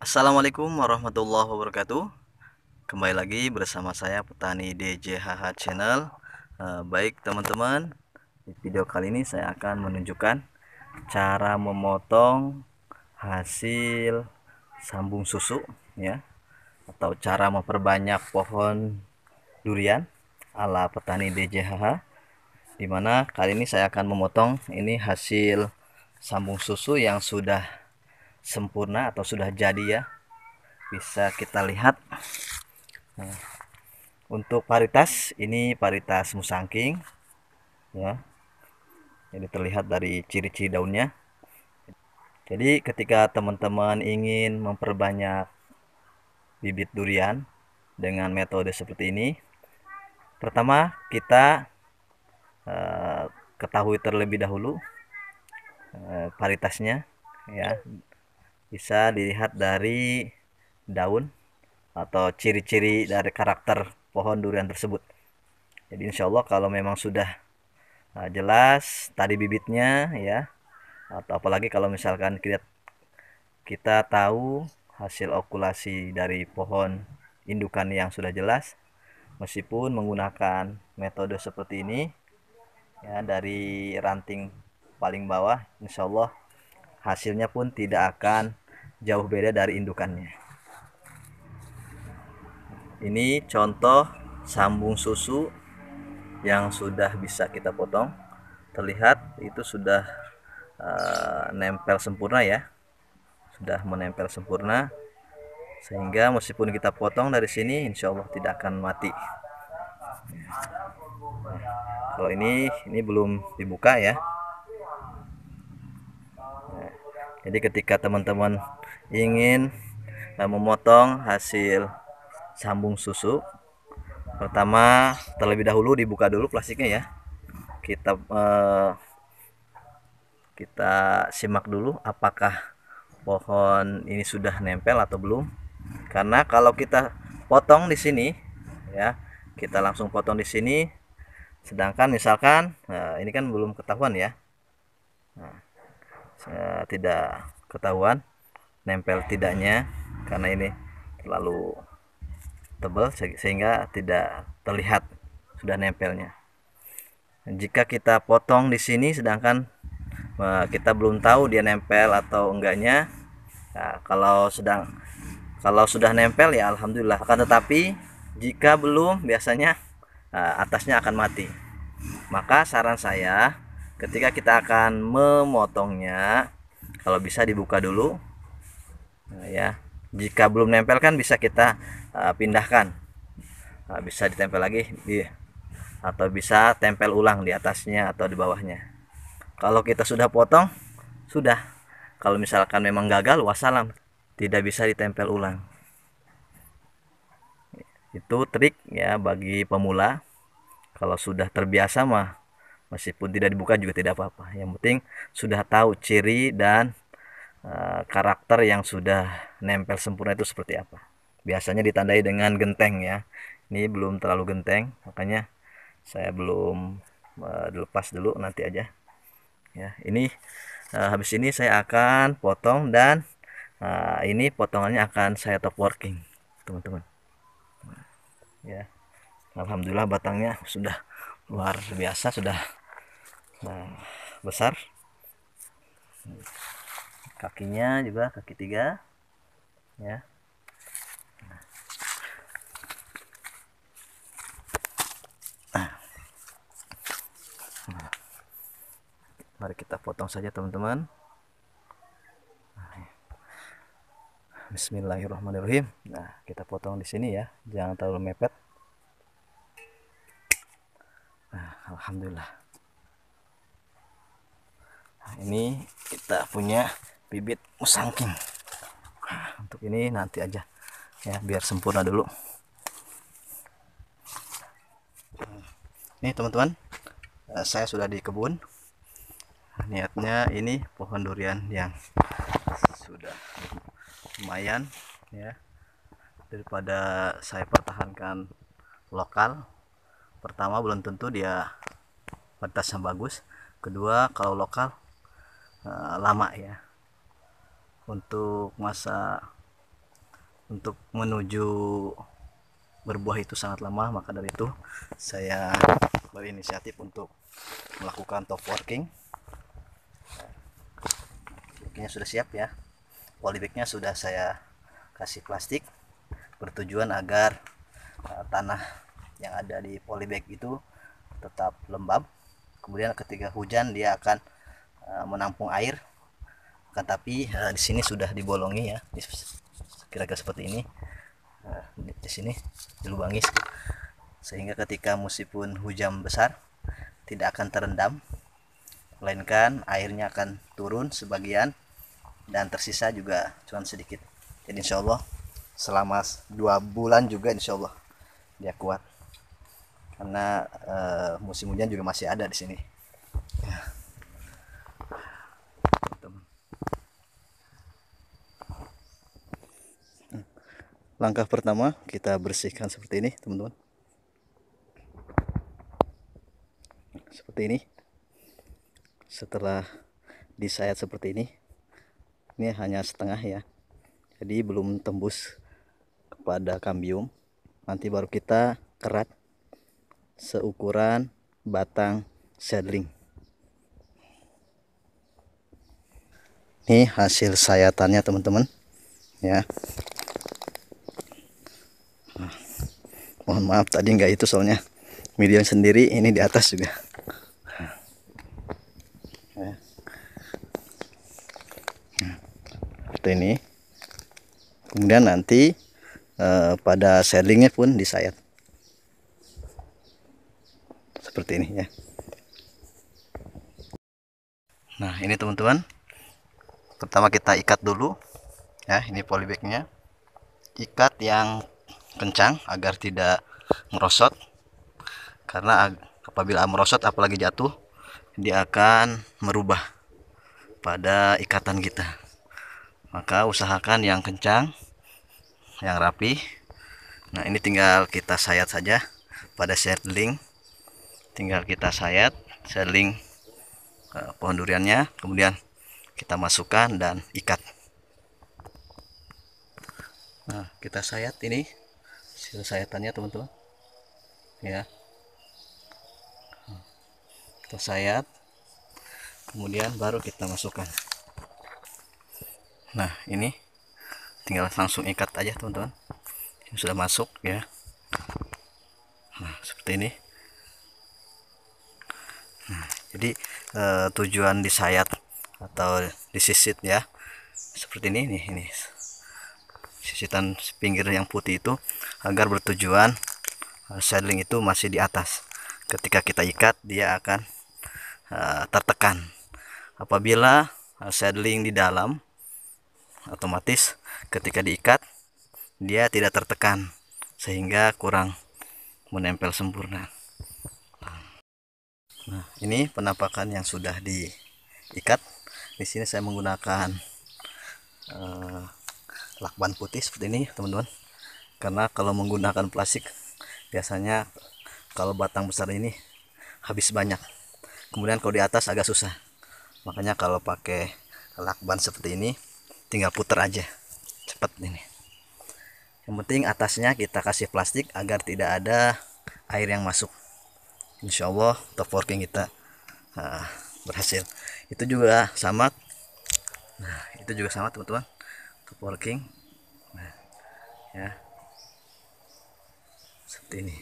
Assalamualaikum warahmatullahi wabarakatuh Kembali lagi bersama saya petani DJHH channel eh, Baik teman-teman Di video kali ini saya akan menunjukkan Cara memotong hasil sambung susu ya Atau cara memperbanyak pohon durian ala petani DJHH Dimana kali ini saya akan memotong ini hasil sambung susu yang sudah sempurna atau sudah jadi ya bisa kita lihat nah, untuk paritas ini paritas musangking ya jadi terlihat dari ciri-ciri daunnya jadi ketika teman-teman ingin memperbanyak bibit durian dengan metode seperti ini pertama kita uh, ketahui terlebih dahulu uh, paritasnya ya bisa dilihat dari daun atau ciri-ciri dari karakter pohon durian tersebut. Jadi insya Allah kalau memang sudah uh, jelas tadi bibitnya ya atau apalagi kalau misalkan kita kita tahu hasil okulasi dari pohon indukan yang sudah jelas meskipun menggunakan metode seperti ini ya dari ranting paling bawah insya Allah hasilnya pun tidak akan jauh beda dari indukannya. Ini contoh sambung susu yang sudah bisa kita potong. Terlihat itu sudah uh, nempel sempurna ya. Sudah menempel sempurna sehingga meskipun kita potong dari sini insya Allah tidak akan mati. Nah, kalau ini ini belum dibuka ya jadi ketika teman-teman ingin eh, memotong hasil sambung susu pertama terlebih dahulu dibuka dulu plastiknya ya kita eh, kita simak dulu apakah pohon ini sudah nempel atau belum karena kalau kita potong di sini ya kita langsung potong di sini sedangkan misalkan nah, ini kan belum ketahuan ya nah, tidak ketahuan nempel tidaknya karena ini terlalu tebal sehingga tidak terlihat sudah nempelnya jika kita potong di sini sedangkan eh, kita belum tahu dia nempel atau enggaknya nah, kalau sedang kalau sudah nempel ya alhamdulillah akan tetapi jika belum biasanya eh, atasnya akan mati maka saran saya ketika kita akan memotongnya kalau bisa dibuka dulu nah, ya jika belum nempel kan bisa kita uh, pindahkan uh, bisa ditempel lagi di atau bisa tempel ulang di atasnya atau di bawahnya kalau kita sudah potong sudah kalau misalkan memang gagal wassalam tidak bisa ditempel ulang itu trik ya bagi pemula kalau sudah terbiasa mah meskipun tidak dibuka juga tidak apa-apa yang penting sudah tahu ciri dan uh, karakter yang sudah nempel sempurna itu seperti apa biasanya ditandai dengan genteng ya ini belum terlalu genteng makanya saya belum uh, dilepas dulu nanti aja ya ini uh, habis ini saya akan potong dan uh, ini potongannya akan saya top working teman-teman ya Alhamdulillah batangnya sudah luar biasa sudah nah, besar kakinya juga kaki tiga ya mari kita potong saja teman-teman Bismillahirrahmanirrahim. Nah, kita potong di sini ya, jangan terlalu mepet. Nah, alhamdulillah ini kita punya bibit musangking king nah, untuk ini nanti aja ya biar sempurna dulu ini teman-teman eh, saya sudah di kebun niatnya ini pohon durian yang sudah lumayan ya daripada saya pertahankan lokal pertama belum tentu dia kualitasnya bagus kedua kalau lokal Eh, lama ya untuk masa untuk menuju berbuah itu sangat lama maka dari itu saya berinisiatif untuk melakukan top working workingnya sudah siap ya polybagnya sudah saya kasih plastik bertujuan agar uh, tanah yang ada di polybag itu tetap lembab kemudian ketika hujan dia akan Eh, menampung air tetapi kan nah, eh, di sini sudah dibolongi ya kira-kira seperti ini eh, di, sini dilubangi sehingga ketika musim pun hujan besar tidak akan terendam melainkan airnya akan turun sebagian dan tersisa juga cuma sedikit jadi insya Allah selama dua bulan juga insya Allah dia kuat karena uh, musim hujan juga masih ada di sini ya. langkah pertama kita bersihkan seperti ini teman-teman seperti ini setelah disayat seperti ini ini hanya setengah ya jadi belum tembus kepada kambium nanti baru kita kerat seukuran batang seedling ini hasil sayatannya teman-teman ya mohon maaf tadi nggak itu soalnya medium sendiri ini di atas juga seperti nah. nah, ini kemudian nanti eh, pada sellingnya pun disayat seperti ini ya nah ini teman-teman pertama kita ikat dulu ya ini polybagnya ikat yang kencang agar tidak merosot karena apabila merosot apalagi jatuh dia akan merubah pada ikatan kita maka usahakan yang kencang yang rapi nah ini tinggal kita sayat saja pada seedling tinggal kita sayat seedling eh, pohon duriannya kemudian kita masukkan dan ikat nah kita sayat ini sisa sayatannya teman-teman ya kita sayat kemudian baru kita masukkan nah ini tinggal langsung ikat aja teman-teman yang sudah masuk ya nah seperti ini nah, jadi eh, tujuan disayat atau disisit ya seperti ini nih ini sisitan pinggir yang putih itu agar bertujuan eh, shadling itu masih di atas ketika kita ikat dia akan uh, tertekan apabila eh, shadling di dalam otomatis ketika diikat dia tidak tertekan sehingga kurang menempel sempurna nah ini penampakan yang sudah diikat di sini saya menggunakan uh, lakban putih seperti ini teman-teman karena kalau menggunakan plastik biasanya kalau batang besar ini habis banyak kemudian kalau di atas agak susah makanya kalau pakai lakban seperti ini tinggal putar aja cepat ini yang penting atasnya kita kasih plastik agar tidak ada air yang masuk Insya Allah top working kita nah, berhasil itu juga sama nah itu juga sama teman-teman top working nah, ya seperti ini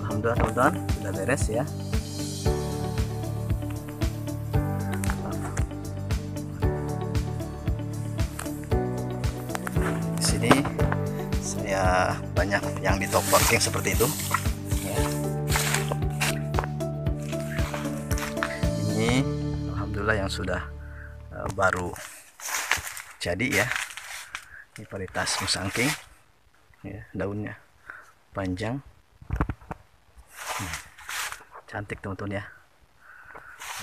Alhamdulillah teman-teman sudah beres ya di sini saya banyak yang di parking seperti itu adalah yang sudah uh, baru jadi ya ini varietas musangking ya daunnya panjang hmm. cantik teman-teman ya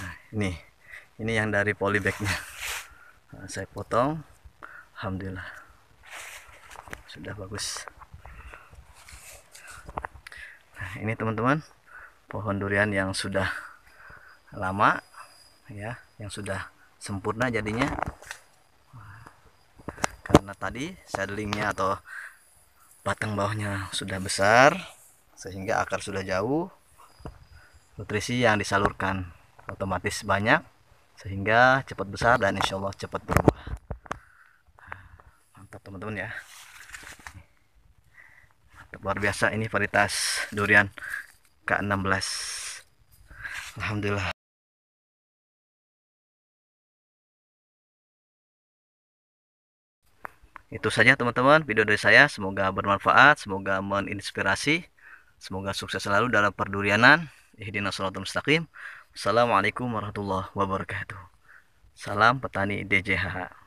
nah, ini ini yang dari polybagnya nah, saya potong Alhamdulillah sudah bagus nah ini teman-teman pohon durian yang sudah lama ya yang sudah sempurna jadinya karena tadi saddlingnya atau batang bawahnya sudah besar sehingga akar sudah jauh nutrisi yang disalurkan otomatis banyak sehingga cepat besar dan insya Allah cepat berubah mantap teman-teman ya mantap luar biasa ini varietas durian K16 Alhamdulillah Itu saja teman-teman video dari saya. Semoga bermanfaat, semoga menginspirasi semoga sukses selalu dalam perdurianan. Ihdinas shiratal mustaqim. Assalamualaikum warahmatullahi wabarakatuh. Salam petani DJHH.